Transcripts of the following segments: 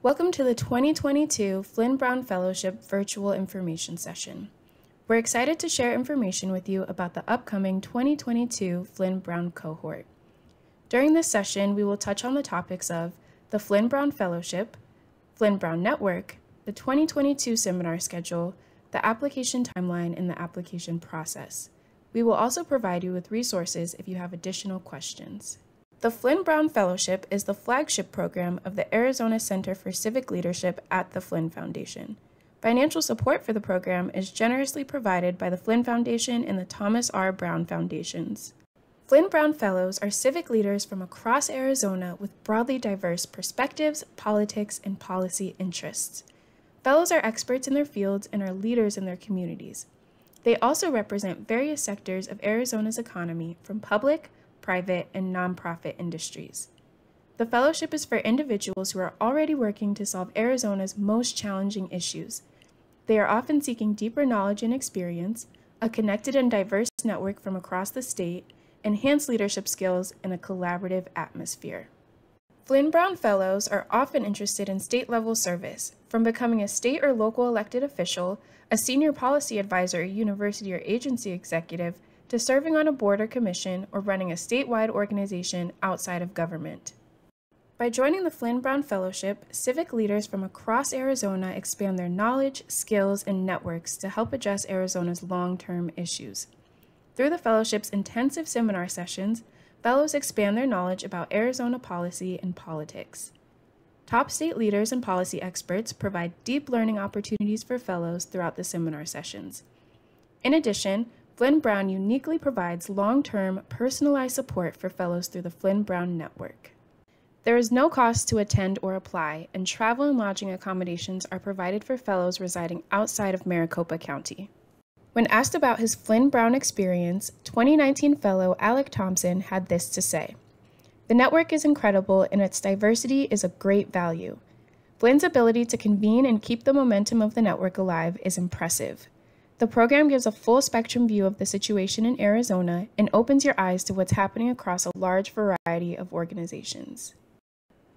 Welcome to the 2022 Flynn Brown Fellowship Virtual Information Session. We're excited to share information with you about the upcoming 2022 Flynn Brown cohort. During this session, we will touch on the topics of the Flynn Brown Fellowship, Flynn Brown Network, the 2022 seminar schedule, the application timeline, and the application process. We will also provide you with resources if you have additional questions. The Flynn Brown Fellowship is the flagship program of the Arizona Center for Civic Leadership at the Flynn Foundation. Financial support for the program is generously provided by the Flynn Foundation and the Thomas R. Brown Foundations. Flynn Brown Fellows are civic leaders from across Arizona with broadly diverse perspectives, politics, and policy interests. Fellows are experts in their fields and are leaders in their communities. They also represent various sectors of Arizona's economy, from public private, and nonprofit industries. The fellowship is for individuals who are already working to solve Arizona's most challenging issues. They are often seeking deeper knowledge and experience, a connected and diverse network from across the state, enhanced leadership skills, and a collaborative atmosphere. Flynn Brown Fellows are often interested in state level service, from becoming a state or local elected official, a senior policy advisor, university or agency executive, to serving on a board or commission or running a statewide organization outside of government. By joining the Flynn Brown Fellowship, civic leaders from across Arizona expand their knowledge, skills, and networks to help address Arizona's long term issues. Through the fellowship's intensive seminar sessions, fellows expand their knowledge about Arizona policy and politics. Top state leaders and policy experts provide deep learning opportunities for fellows throughout the seminar sessions. In addition, Flynn Brown uniquely provides long term, personalized support for fellows through the Flynn Brown Network. There is no cost to attend or apply, and travel and lodging accommodations are provided for fellows residing outside of Maricopa County. When asked about his Flynn Brown experience, 2019 fellow Alec Thompson had this to say The network is incredible and its diversity is a great value. Flynn's ability to convene and keep the momentum of the network alive is impressive. The program gives a full spectrum view of the situation in Arizona and opens your eyes to what's happening across a large variety of organizations.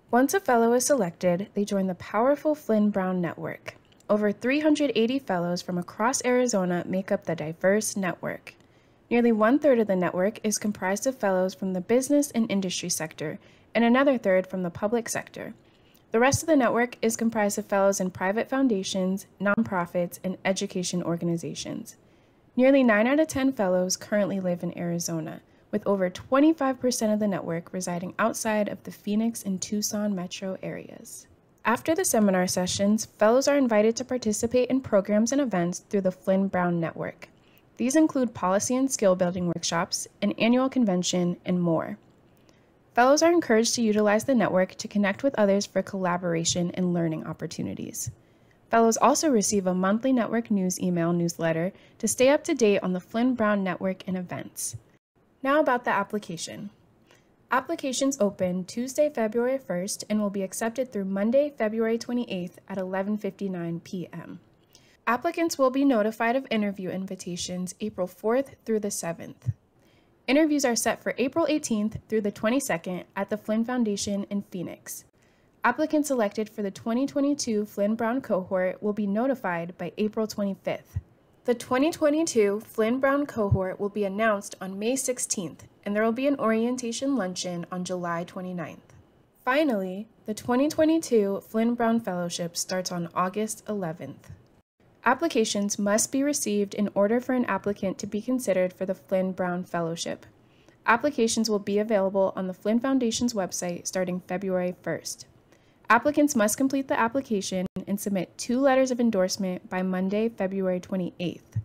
Once a fellow is selected, they join the powerful Flynn Brown Network. Over 380 fellows from across Arizona make up the diverse network. Nearly one third of the network is comprised of fellows from the business and industry sector, and another third from the public sector. The rest of the network is comprised of fellows in private foundations, nonprofits, and education organizations. Nearly 9 out of 10 fellows currently live in Arizona, with over 25% of the network residing outside of the Phoenix and Tucson metro areas. After the seminar sessions, fellows are invited to participate in programs and events through the Flynn Brown Network. These include policy and skill building workshops, an annual convention, and more. Fellows are encouraged to utilize the network to connect with others for collaboration and learning opportunities. Fellows also receive a monthly network news email newsletter to stay up to date on the Flynn Brown Network and events. Now about the application. Applications open Tuesday, February 1st and will be accepted through Monday, February 28th at 11:59 p.m. Applicants will be notified of interview invitations April 4th through the 7th. Interviews are set for April 18th through the 22nd at the Flynn Foundation in Phoenix. Applicants selected for the 2022 Flynn Brown cohort will be notified by April 25th. The 2022 Flynn Brown cohort will be announced on May 16th, and there will be an orientation luncheon on July 29th. Finally, the 2022 Flynn Brown Fellowship starts on August 11th. Applications must be received in order for an applicant to be considered for the Flynn Brown Fellowship. Applications will be available on the Flynn Foundation's website starting February 1st. Applicants must complete the application and submit two letters of endorsement by Monday, February 28th.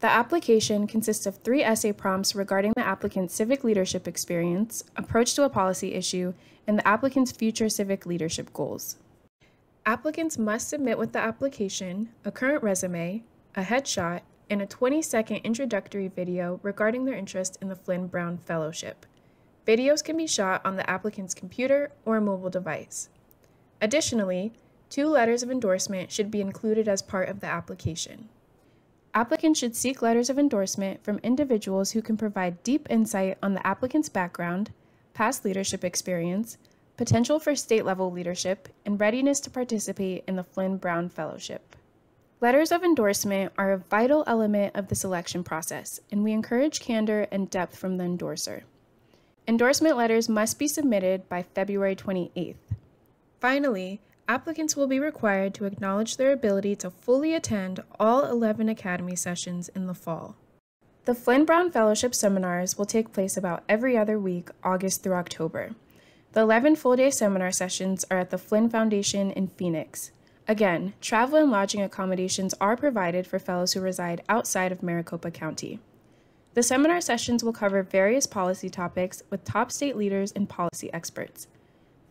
The application consists of three essay prompts regarding the applicant's civic leadership experience, approach to a policy issue, and the applicant's future civic leadership goals applicants must submit with the application a current resume, a headshot, and a 20-second introductory video regarding their interest in the Flynn Brown Fellowship. Videos can be shot on the applicant's computer or a mobile device. Additionally, two letters of endorsement should be included as part of the application. Applicants should seek letters of endorsement from individuals who can provide deep insight on the applicant's background, past leadership experience, potential for state level leadership, and readiness to participate in the Flynn Brown Fellowship. Letters of endorsement are a vital element of the selection process, and we encourage candor and depth from the endorser. Endorsement letters must be submitted by February 28th. Finally, applicants will be required to acknowledge their ability to fully attend all 11 Academy sessions in the fall. The Flynn Brown Fellowship seminars will take place about every other week, August through October. The 11 full day seminar sessions are at the Flynn Foundation in Phoenix. Again, travel and lodging accommodations are provided for fellows who reside outside of Maricopa County. The seminar sessions will cover various policy topics with top state leaders and policy experts.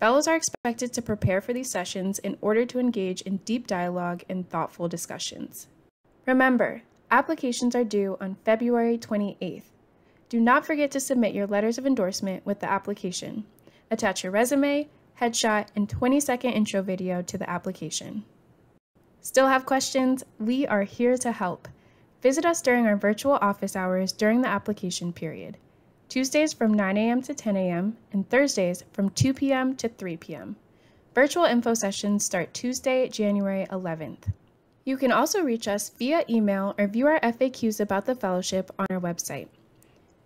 Fellows are expected to prepare for these sessions in order to engage in deep dialogue and thoughtful discussions. Remember, applications are due on February 28th. Do not forget to submit your letters of endorsement with the application. Attach your resume, headshot, and 20 second intro video to the application. Still have questions? We are here to help. Visit us during our virtual office hours during the application period. Tuesdays from 9 a.m. to 10 a.m. and Thursdays from 2 p.m. to 3 p.m. Virtual info sessions start Tuesday, January 11th. You can also reach us via email or view our FAQs about the fellowship on our website.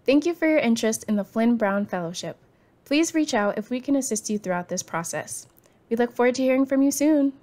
Thank you for your interest in the Flynn Brown Fellowship. Please reach out if we can assist you throughout this process. We look forward to hearing from you soon.